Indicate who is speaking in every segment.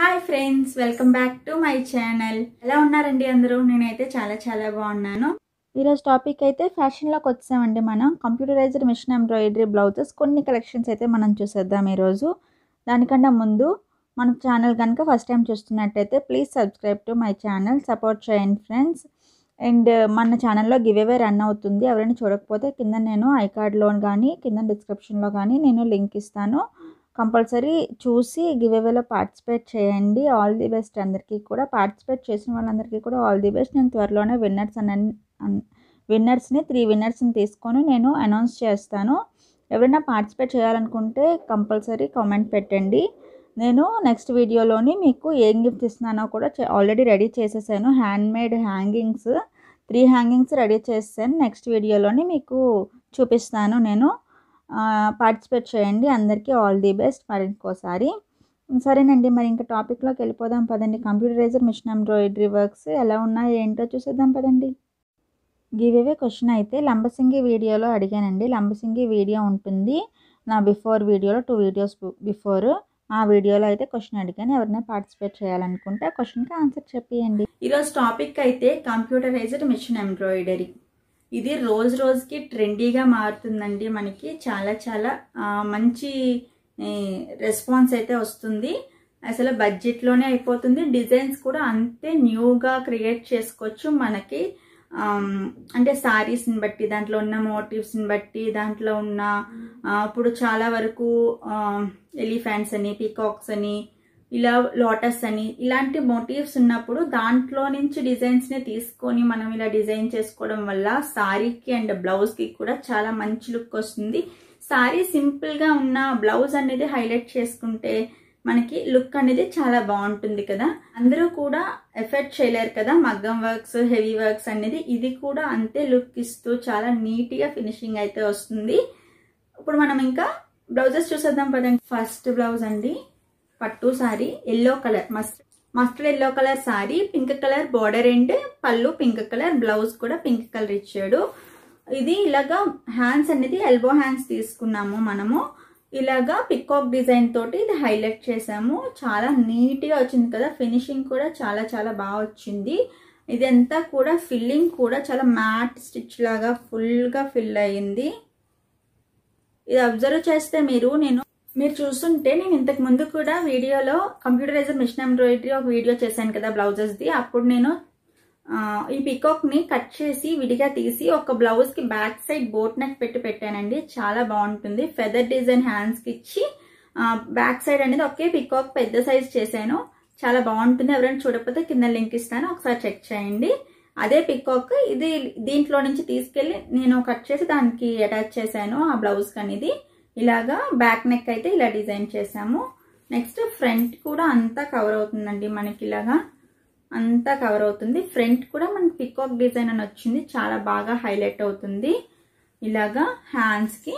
Speaker 1: hi friends welcome back to my channel ఎలా ఉన్నారండి అందరూ నేనైతే చాలా చాలా బాగున్నాను ఈరోజు టాపిక్ అయితే ఫ్యాషన్లోకి వచ్చామండి మనం కంప్యూటరైజ్డ్ మిషన్ ఎంబ్రాయిడరీ బ్లౌజెస్ కొన్ని కలెక్షన్స్ అయితే మనం చూసేద్దాం ఈరోజు దానికన్నా ముందు మన ఛానల్ కనుక ఫస్ట్ టైం చూస్తున్నట్టయితే please subscribe to my channel support చేయండి ఫ్రెండ్స్ అండ్ మన ఛానల్లో గివేవే రన్ అవుతుంది ఎవరైనా చూడకపోతే కింద నేను ఐకార్డ్లో కానీ కింద డిస్క్రిప్షన్లో కానీ నేను లింక్ ఇస్తాను కంపల్సరీ చూసి గివ్ అవేలో పార్టిసిపేట్ చేయండి ఆల్ ది బెస్ట్ అందరికీ కూడా పార్టిసిపేట్ చేసిన వాళ్ళందరికీ కూడా ఆల్ ది బెస్ట్ నేను త్వరలోనే విన్నర్స్ అని విన్నర్స్ని త్రీ విన్నర్స్ని తీసుకొని నేను అనౌన్స్ చేస్తాను ఎవరైనా పార్టిసిపేట్ చేయాలనుకుంటే కంపల్సరీ కామెంట్ పెట్టండి నేను నెక్స్ట్ వీడియోలోని మీకు ఏం గిఫ్ట్ ఇస్తున్నానో కూడా ఆల్రెడీ రెడీ చేసేసాను hand made hangings three hangings ready చేసాను నెక్స్ట్ వీడియోలోని మీకు చూపిస్తాను నేను పార్టిసిపేట్ చేయండి అందరికీ ఆల్ ది బెస్ట్ మరి ఇంకోసారి సరేనండి మరి ఇంకా టాపిక్లోకి వెళ్ళిపోదాం పదండి కంప్యూటరైజర్ మిషన్ ఎంబ్రాయిడరీ వర్క్స్ ఎలా ఉన్నాయో ఏంటో చూసేద్దాం పదండి గివేవే క్వశ్చన్ అయితే లంబసింగి వీడియోలో అడిగానండి లంబసింగి వీడియో ఉంటుంది నా బిఫోర్ వీడియోలో టూ వీడియోస్ బిఫోర్ ఆ వీడియోలో అయితే క్వశ్చన్ అడిగాను ఎవరైనా పార్టిసిపేట్ చేయాలనుకుంటే ఆ క్వశ్చన్కి ఆన్సర్ చెప్పేయండి ఈరోజు టాపిక్ అయితే కంప్యూటరైజ్డ్ మిషన్ ఎంబ్రాయిడరీ ఇది రోజు రోజుకి ట్రెండీగా మారుతుందండి మనకి చాలా చాలా మంచి రెస్పాన్స్ అయితే వస్తుంది అసలు బడ్జెట్లోనే అయిపోతుంది డిజైన్స్ కూడా అంతే న్యూగా క్రియేట్ చేసుకోవచ్చు మనకి అంటే శారీస్ని బట్టి దాంట్లో ఉన్న మోటివ్స్ని బట్టి దాంట్లో ఉన్న ఇప్పుడు చాలా వరకు ఎలిఫెంట్స్ అని పీకాక్స్ అని ఇలా లోటస్ అని ఇలాంటి మోటివ్స్ ఉన్నప్పుడు దాంట్లో నుంచి డిజైన్స్ ని తీసుకొని మనం ఇలా డిజైన్ చేసుకోవడం వల్ల సారీకి అండ్ బ్లౌజ్ కి కూడా చాలా మంచి లుక్ వస్తుంది సారీ సింపుల్ గా ఉన్న బ్లౌజ్ అనేది హైలైట్ చేసుకుంటే మనకి లుక్ అనేది చాలా బాగుంటుంది కదా అందరూ కూడా ఎఫర్ట్ చేయలేరు కదా మగ్గం వర్క్స్ హెవీ వర్క్స్ అనేది ఇది కూడా అంతే లుక్ ఇస్తూ చాలా నీట్ గా ఫినిషింగ్ అయితే వస్తుంది ఇప్పుడు మనం ఇంకా బ్లౌజెస్ చూసేద్దాం పదండి ఫస్ట్ బ్లౌజ్ అండి పట్టు sari yellow colour must mustard yellow colour sari pink colour border and పళ్ళు పింక్ కలర్ బ్లౌజ్ కూడా పింక్ కలర్ ఇచ్చాడు ఇది ఇలాగా హ్యాండ్స్ అనేది ఎల్బో హ్యాండ్స్ తీసుకున్నాము మనము ఇలాగా పికాక్ డిజైన్ తోటి ఇది హైలైట్ చేసాము చాలా నీట్గా వచ్చింది కదా ఫినిషింగ్ కూడా చాలా చాలా బాగా వచ్చింది ఇదంతా కూడా ఫిల్లింగ్ కూడా చాలా మ్యాట్ స్టిచ్ లాగా ఫుల్గా ఫిల్ అయ్యింది ఇది అబ్జర్వ్ చేస్తే మీరు నేను మీరు చూస్తుంటే నేను ఇంతకు ముందు కూడా వీడియోలో కంప్యూటరైజర్ మిషన్ ఎంబ్రాయిడరీ ఒక వీడియో చేశాను కదా బ్లౌజెస్ది అప్పుడు నేను ఈ పికాక్ని కట్ చేసి విడిగా తీసి ఒక బ్లౌజ్కి బ్యాక్ సైడ్ బోట్ నెక్ పెట్టి పెట్టానండి చాలా బాగుంటుంది ఫెదర్ డిజైన్ హ్యాండ్స్కి ఇచ్చి బ్యాక్ సైడ్ అనేది ఒకే పికాక్ పెద్ద సైజ్ చేశాను చాలా బాగుంటుంది ఎవరైనా చూడకపోతే కింద లింక్ ఇస్తాను ఒకసారి చెక్ చేయండి అదే పికాక్ ఇది దీంట్లో నుంచి తీసుకెళ్ళి నేను కట్ చేసి దానికి అటాచ్ చేశాను ఆ బ్లౌజ్కి అనేది ఇలాగా బ్యాక్ నెక్ అయితే ఇలా డిజైన్ చేసాము నెక్స్ట్ ఫ్రంట్ కూడా అంతా కవర్ అవుతుందండి మనకి ఇలాగా అంతా కవర్ అవుతుంది ఫ్రంట్ కూడా మనకి పికాక్ డిజైన్ అని వచ్చింది చాలా బాగా హైలైట్ అవుతుంది ఇలాగా హ్యాండ్స్కి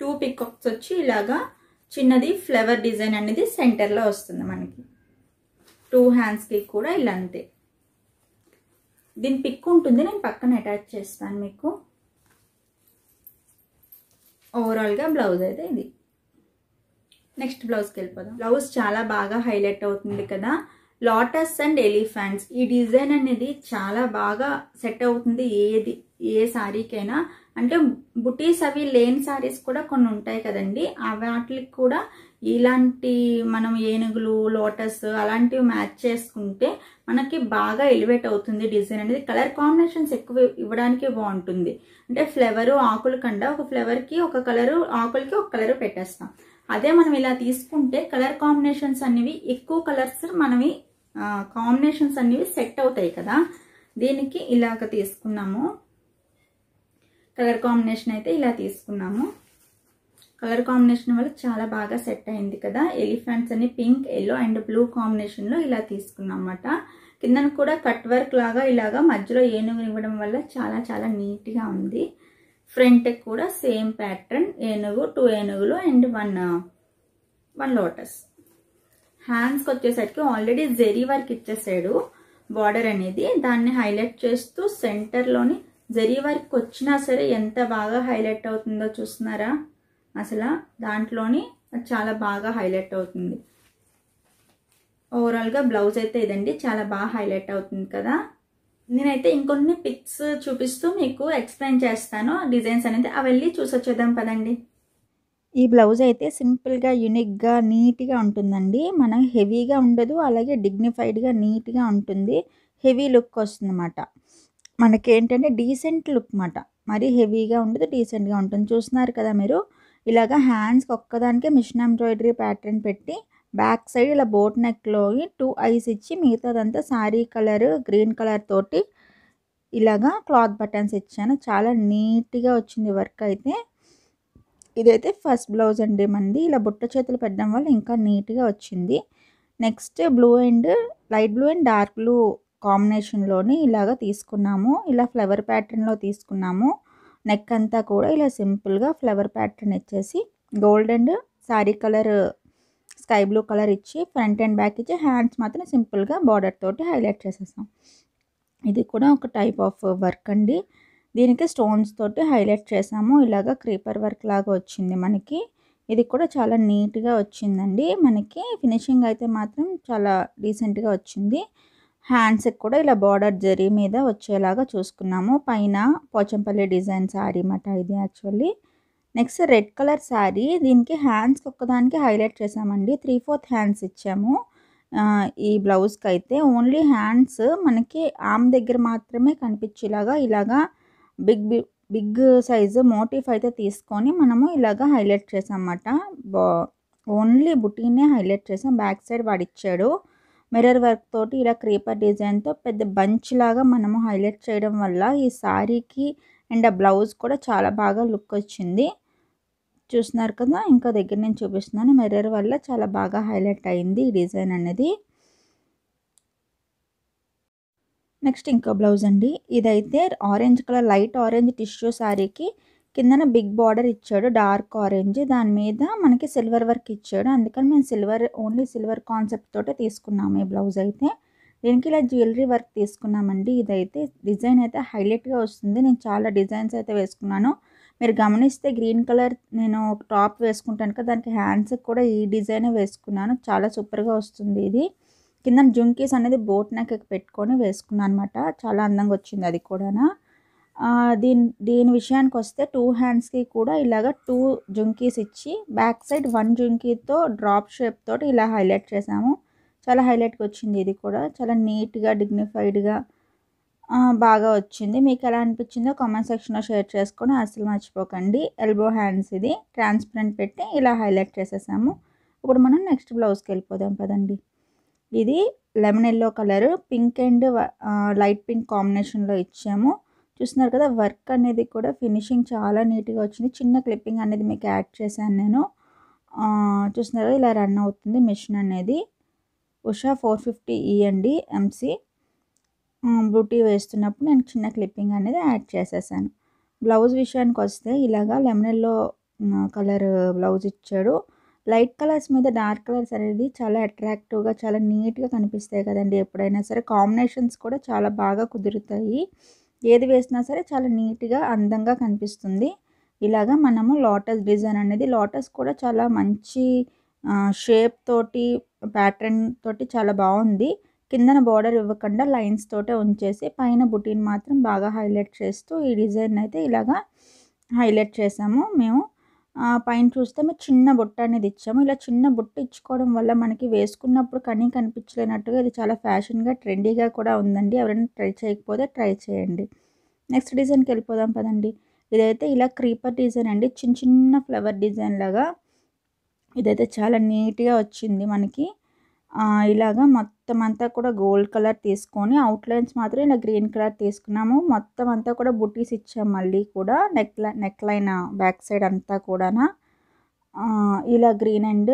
Speaker 1: టూ పికాక్స్ వచ్చి ఇలాగా చిన్నది ఫ్లవర్ డిజైన్ అనేది సెంటర్లో వస్తుంది మనకి టూ హ్యాండ్స్కి కూడా ఇలా అంతే దీని పిక్ ఉంటుంది నేను పక్కన అటాచ్ చేస్తాను మీకు ఓవరాల్గా బ్లౌజ్ అయితే ఇది నెక్స్ట్ బ్లౌజ్కి వెళ్ళిపోదాం బ్లౌజ్ చాలా బాగా హైలైట్ అవుతుంది కదా లోటస్ అండ్ ఎలిఫెంట్స్ ఈ డిజైన్ అనేది చాలా బాగా సెట్ అవుతుంది ఏది ఏ శారీకైనా అంటే బుటీస్ అవి లేని శారీస్ కూడా కొన్ని ఉంటాయి కదండి వాటికి కూడా ఇలాంటి మనం ఏనుగులు లోటస్ అలాంటివి మ్యాచ్ చేసుకుంటే మనకి బాగా ఎలివేట్ అవుతుంది డిజైన్ అనేది కలర్ కాంబినేషన్స్ ఎక్కువ ఇవ్వడానికి బాగుంటుంది అంటే ఫ్లేవరు ఆకులు కండా ఒక ఫ్లేవర్కి ఒక కలరు ఆకులకి ఒక కలరు పెట్టేస్తాం అదే మనం ఇలా తీసుకుంటే కలర్ కాంబినేషన్స్ అనేవి ఎక్కువ కలర్స్ మనవి కాంబినేషన్స్ అనేవి సెట్ అవుతాయి కదా దీనికి ఇలాగ తీసుకున్నాము కలర్ కాంబినేషన్ అయితే ఇలా తీసుకున్నాము కలర్ కాంబినేషన్ వల్ల చాలా బాగా సెట్ అయింది కదా ఎలిఫెంట్స్ అని పింక్ ఎల్లో అండ్ బ్లూ కాంబినేషన్లో ఇలా తీసుకున్నాం అన్నమాట కిందన కూడా కట్ వర్క్ లాగా ఇలాగా మధ్యలో ఏనుగు ఇవ్వడం వల్ల చాలా చాలా నీట్గా ఉంది ఫ్రంట్ కూడా సేమ్ ప్యాటర్న్ ఏనుగు టూ ఏనుగులు అండ్ వన్ వన్ లోటస్ హ్యాండ్స్కి వచ్చేసరికి ఆల్రెడీ జెరీ వర్క్ ఇచ్చేసాడు బార్డర్ అనేది దాన్ని హైలైట్ చేస్తూ సెంటర్లోని జెరీ వర్క్ వచ్చినా సరే ఎంత బాగా హైలైట్ అవుతుందో చూస్తున్నారా అసలు దాంట్లోని చాలా బాగా హైలైట్ అవుతుంది ఓవరాల్గా బ్లౌజ్ అయితే ఇదండి చాలా బాగా హైలైట్ అవుతుంది కదా నేనైతే ఇంకొన్ని పిక్స్ చూపిస్తూ మీకు ఎక్స్ప్లెయిన్ చేస్తాను డిజైన్స్ అనేది అవి వెళ్ళి చూసొచ్చేద్దాం పదండి ఈ బ్లౌజ్ అయితే సింపుల్గా యునిక్గా నీట్గా ఉంటుందండి మనం హెవీగా ఉండదు అలాగే డిగ్నిఫైడ్గా నీట్గా ఉంటుంది హెవీ లుక్ వస్తుంది అన్నమాట మనకి ఏంటంటే డీసెంట్ లుక్ మాట మరీ హెవీగా ఉండదు డీసెంట్గా ఉంటుంది చూస్తున్నారు కదా మీరు ఇలాగ హ్యాండ్స్కి ఒక్కదానికే మిషన్ ఎంబ్రాయిడరీ ప్యాటర్న్ పెట్టి బ్యాక్ సైడ్ ఇలా బోట్ నెక్లో టూ ఐస్ ఇచ్చి మిగతాదంతా శారీ కలర్ గ్రీన్ కలర్ తోటి ఇలాగా క్లాత్ బటన్స్ ఇచ్చాను చాలా నీట్గా వచ్చింది వర్క్ అయితే ఇదైతే ఫస్ట్ బ్లౌజ్ అండి మంది ఇలా బుట్ట చేతులు పెట్టడం వల్ల ఇంకా నీట్గా వచ్చింది next blue and light blue and dark blue కాంబినేషన్లోని ఇలాగ తీసుకున్నాము ఇలా ఫ్లవర్ ప్యాటర్న్లో తీసుకున్నాము నెక్ అంతా కూడా ఇలా సింపుల్గా ఫ్లవర్ ప్యాటర్న్ ఇచ్చేసి gold and sari colour sky blue colour ఇచ్చి ఫ్రంట్ అండ్ బ్యాక్ ఇచ్చి హ్యాండ్స్ మాత్రం సింపుల్గా బార్డర్ తోటి హైలైట్ చేసేసాం ఇది కూడా ఒక టైప్ ఆఫ్ వర్క్ అండి దీనికి స్టోన్స్ తోటి హైలైట్ చేసాము ఇలాగ క్రీపర్ వర్క్ లాగా వచ్చింది మనకి ఇది కూడా చాలా నీట్గా వచ్చిందండి మనకి ఫినిషింగ్ అయితే మాత్రం చాలా డీసెంట్గా వచ్చింది హ్యాండ్స్కి కూడా ఇలా బార్డర్ జరీ మీద వచ్చేలాగా చూసుకున్నాము పైన పోచంపల్లి డిజైన్ శారీ అన్నమాట ఇది actually next red colour sari దీనికి హ్యాండ్స్కి ఒక్కదానికి హైలైట్ చేసామండి త్రీ ఫోర్త్ హ్యాండ్స్ ఇచ్చాము ఈ బ్లౌజ్కి అయితే ఓన్లీ హ్యాండ్స్ మనకి ఆమ్ దగ్గర మాత్రమే కనిపించేలాగా ఇలాగా బిగ్ బిగ్ సైజు మోటివ్ అయితే తీసుకొని మనము ఇలాగా హైలైట్ అన్నమాట ఓన్లీ బుటీనే హైలైట్ చేసాం బ్యాక్ సైడ్ వాడిచ్చాడు మిర్రర్ వర్క్ తోటి ఇలా క్రీపర్ డిజైన్తో పెద్ద బంచ్ లాగా మనము హైలైట్ చేయడం వల్ల ఈ శారీకి అండ్ ఆ బ్లౌజ్ కూడా చాలా బాగా లుక్ వచ్చింది చూస్తున్నారు కదా ఇంకా దగ్గర నేను చూపిస్తున్నాను మిర్రర్ వల్ల చాలా బాగా హైలైట్ అయింది ఈ డిజైన్ అనేది నెక్స్ట్ ఇంకో బ్లౌజ్ అండి ఇదైతే orange colour light orange tissue శారీకి కిందన బిగ్ బార్డర్ ఇచ్చాడు డార్క్ ఆరెంజ్ దాని మీద మనకి సిల్వర్ వర్క్ ఇచ్చాడు అందుకని మేము సిల్వర్ ఓన్లీ సిల్వర్ కాన్సెప్ట్ తోటే తీసుకున్నాము ఈ బ్లౌజ్ అయితే దీనికి ఇలా జ్యువెలరీ వర్క్ తీసుకున్నామండి ఇదైతే డిజైన్ అయితే హైలైట్గా వస్తుంది నేను చాలా డిజైన్స్ అయితే వేసుకున్నాను మీరు గమనిస్తే గ్రీన్ కలర్ నేను టాప్ వేసుకుంటాను కదా దానికి హ్యాండ్స్ కూడా ఈ డిజైన్ వేసుకున్నాను చాలా సూపర్గా వస్తుంది ఇది కింద జుంకీస్ అనేది బోట్ నెక్ పెట్టుకొని వేసుకున్నాను అనమాట చాలా అందంగా వచ్చింది అది కూడా దీని దీని విషయానికి వస్తే టూ హ్యాండ్స్కి కూడా ఇలాగ టూ జుంకీస్ ఇచ్చి బ్యాక్ సైడ్ వన్ జుంకీతో డ్రాప్ షేప్ తోటి ఇలా హైలైట్ చేసాము చాలా హైలైట్గా వచ్చింది ఇది కూడా చాలా నీట్గా డిగ్నిఫైడ్గా బాగా వచ్చింది మీకు ఎలా అనిపించిందో కామెంట్ సెక్షన్లో షేర్ చేసుకొని అసలు మర్చిపోకండి ఎల్బో హ్యాండ్స్ ఇది ట్రాన్స్పరెంట్ పెట్టి ఇలా హైలైట్ చేసేసాము ఇప్పుడు మనం నెక్స్ట్ బ్లౌజ్కి వెళ్ళిపోదాం కదండి ఇది lemon yellow colour pink and light pink కాంబినేషన్లో ఇచ్చాము చూస్తున్నారు కదా వర్క్ అనేది కూడా ఫినిషింగ్ చాలా నీట్గా వచ్చింది చిన్న క్లిప్పింగ్ అనేది మీకు యాడ్ చేశాను నేను చూస్తున్నారు ఇలా రన్ అవుతుంది మిషన్ అనేది ఉషా ఫోర్ ఫిఫ్టీ ఇయండి ఎంసీ బ్లూటీ వేస్తున్నప్పుడు నేను చిన్న క్లిప్పింగ్ అనేది యాడ్ చేసేసాను బ్లౌజ్ విషయానికి వస్తే ఇలాగా లెమనెల్లో కలర్ బ్లౌజ్ ఇచ్చాడు లైట్ కలర్స్ మీద డార్క్ కలర్స్ అనేది చాలా అట్రాక్టివ్గా చాలా నీట్గా కనిపిస్తాయి కదండి ఎప్పుడైనా సరే కాంబినేషన్స్ కూడా చాలా బాగా కుదురుతాయి ఏది వేసినా సరే చాలా నీట్గా అందంగా కనిపిస్తుంది ఇలాగా మనము లోటస్ డిజైన్ అనేది లోటస్ కూడా చాలా మంచి షేప్ తోటి ప్యాటర్న్ తోటి చాలా బాగుంది కిందన బార్డర్ ఇవ్వకుండా లైన్స్ తోటే ఉంచేసి పైన బుటీన్ మాత్రం బాగా హైలైట్ చేస్తూ ఈ డిజైన్ అయితే ఇలాగా హైలైట్ చేసాము మేము పైన చూస్తే మేము చిన్న బుట్ట అనేది ఇచ్చాము ఇలా చిన్న బుట్ట ఇచ్చుకోవడం వల్ల మనకి వేసుకున్నప్పుడు కనీ కనిపించలేనట్టుగా ఇది చాలా ఫ్యాషన్గా ట్రెండీగా కూడా ఉందండి ఎవరైనా ట్రై చేయకపోతే ట్రై చేయండి నెక్స్ట్ డిజైన్కి వెళ్ళిపోదాం పదండి ఇదైతే ఇలా క్రీపర్ డిజైన్ అండి చిన్న చిన్న ఫ్లవర్ డిజైన్ లాగా ఇదైతే చాలా నీట్గా వచ్చింది మనకి ఇలాగ మొత్తం అంతా కూడా గోల్డ్ కలర్ తీసుకొని అవుట్లైన్స్ మాత్రం ఇలా గ్రీన్ కలర్ తీసుకున్నాము మొత్తం అంతా కూడా బుట్టీస్ ఇచ్చాం మళ్ళీ కూడా neck neck line back side అంతా కూడా ఇలా green and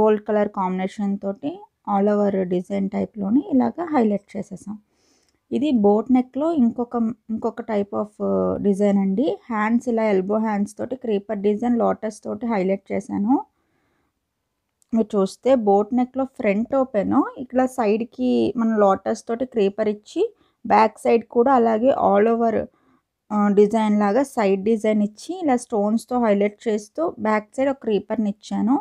Speaker 1: gold colour combination తోటి ఆల్ ఓవర్ డిజైన్ టైప్లోని ఇలాగ హైలైట్ చేసేసాం ఇది బోట్ నెక్లో ఇంకొక ఇంకొక టైప్ ఆఫ్ డిజైన్ అండి హ్యాండ్స్ ఇలా ఎల్బో హ్యాండ్స్ తోటి క్రీపర్ డిజైన్ లోటస్ తోటి హైలైట్ చేశాను మీరు చూస్తే బోట్ నెక్లో ఫ్రంట్ ఓపెన్ ఇక్కడ సైడ్కి మనం లోటస్ తోటి క్రీపర్ ఇచ్చి బ్యాక్ సైడ్ కూడా అలాగే ఆల్ ఓవర్ డిజైన్ లాగా సైడ్ డిజైన్ ఇచ్చి ఇలా స్టోన్స్తో హైలైట్ చేస్తూ బ్యాక్ సైడ్ ఒక క్రీపర్ని ఇచ్చాను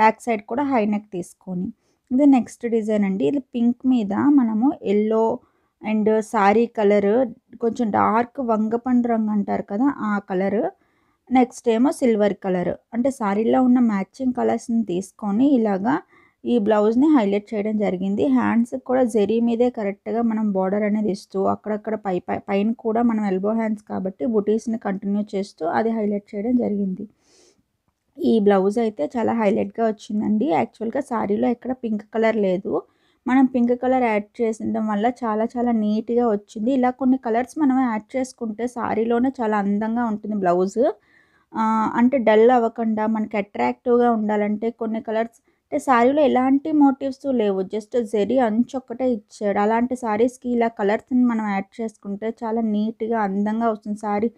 Speaker 1: బ్యాక్ సైడ్ కూడా హై నెక్ తీసుకొని ఇది నెక్స్ట్ డిజైన్ అండి ఇది పింక్ మీద మనము ఎల్లో అండ్ సారీ కలర్ కొంచెం డార్క్ వంగపండు రంగు అంటారు కదా ఆ కలరు నెక్స్ట్ ఏమో సిల్వర్ కలర్ అంటే శారీలో ఉన్న మ్యాచింగ్ కలర్స్ని తీసుకొని ఇలాగా ఈ బ్లౌజ్ని హైలైట్ చేయడం జరిగింది హ్యాండ్స్కి కూడా జెరీ మీదే కరెక్ట్గా మనం బార్డర్ అనేది ఇస్తూ అక్కడక్కడ పై పైన కూడా మనం ఎల్బో హ్యాండ్స్ కాబట్టి బుటీస్ని కంటిన్యూ చేస్తూ అది హైలైట్ చేయడం జరిగింది ఈ బ్లౌజ్ అయితే చాలా హైలైట్గా వచ్చిందండి యాక్చువల్గా శారీలో ఎక్కడ పింక్ కలర్ లేదు మనం పింక్ కలర్ యాడ్ చేసిన వల్ల చాలా చాలా నీట్గా వచ్చింది ఇలా కొన్ని కలర్స్ మనం యాడ్ చేసుకుంటే శారీలోనే చాలా అందంగా ఉంటుంది బ్లౌజ్ అంటే డల్ అవ్వకుండా మనకి అట్రాక్టివ్గా ఉండాలంటే కొన్ని కలర్స్ అంటే శారీలో ఎలాంటి మోటివ్స్ లేవు జస్ట్ జెరీ అంచు ఒక్కటే ఇచ్చాడు అలాంటి శారీస్కి ఇలా కలర్స్ని మనం యాడ్ చేసుకుంటే చాలా నీట్గా అందంగా వస్తుంది శారీ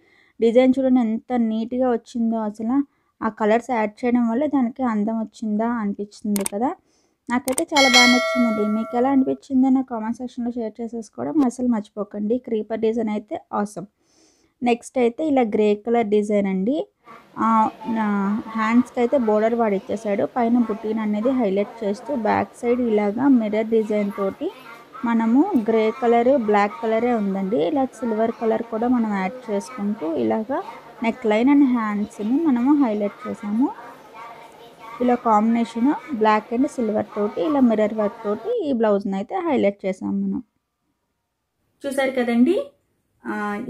Speaker 1: డిజైన్ చూడండి ఎంత నీట్గా వచ్చిందో అసలు ఆ కలర్స్ యాడ్ చేయడం వల్ల దానికి అందం వచ్చిందా అనిపించింది కదా నాకైతే చాలా బాగా నచ్చిందండి మీకు ఎలా అనిపించిందో నా కామెంట్ సెక్షన్లో షేర్ చేసేసుకోవడం అసలు మర్చిపోకండి క్రీపర్ డిజైన్ అయితే అవసరం నెక్స్ట్ అయితే ఇలా గ్రే కలర్ డిజైన్ అండి హ్యాండ్స్కి అయితే బోర్డర్ వాడు ఇచ్చేసాడు పైన బుటీన్ అనేది హైలైట్ చేస్తూ బ్యాక్ సైడ్ ఇలాగా మిర్రర్ డిజైన్ తోటి మనము గ్రే కలర్ బ్లాక్ కలరే ఉందండి ఇలా సిల్వర్ కలర్ కూడా మనం యాడ్ చేసుకుంటూ ఇలాగా నెక్ లైన్ అండ్ హ్యాండ్స్ని మనము హైలైట్ చేసాము ఇలా కాంబినేషన్ బ్లాక్ అండ్ సిల్వర్ తోటి ఇలా మిర్రర్ వర్క్ తోటి ఈ బ్లౌజ్ని అయితే హైలైట్ చేసాము మనం చూసారు కదండి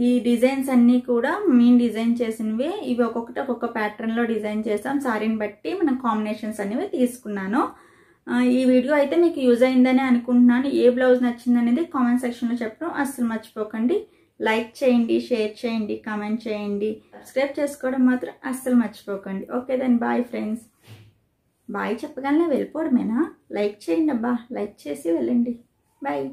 Speaker 1: ఈ డిజైన్స్ అన్నీ కూడా మేము డిజైన్ చేసినవి ఇవి ఒక్కొక్కటి ఒక్కొక్క లో డిజైన్ చేసాం సారీని బట్టి మనం కాంబినేషన్స్ అనేవి తీసుకున్నాను ఈ వీడియో అయితే మీకు యూజ్ అయిందని అనుకుంటున్నాను ఏ బ్లౌజ్ నచ్చింది అనేది కామెంట్ సెక్షన్లో చెప్పడం అస్సలు మర్చిపోకండి లైక్ చేయండి షేర్ చేయండి కామెంట్ చేయండి సబ్స్క్రైబ్ చేసుకోవడం మాత్రం అస్సలు మర్చిపోకండి ఓకే దాని బాయ్ ఫ్రెండ్స్ బాయ్ చెప్పగానే వెళ్ళిపోవడమేనా లైక్ చేయండి అబ్బా లైక్ చేసి వెళ్ళండి బాయ్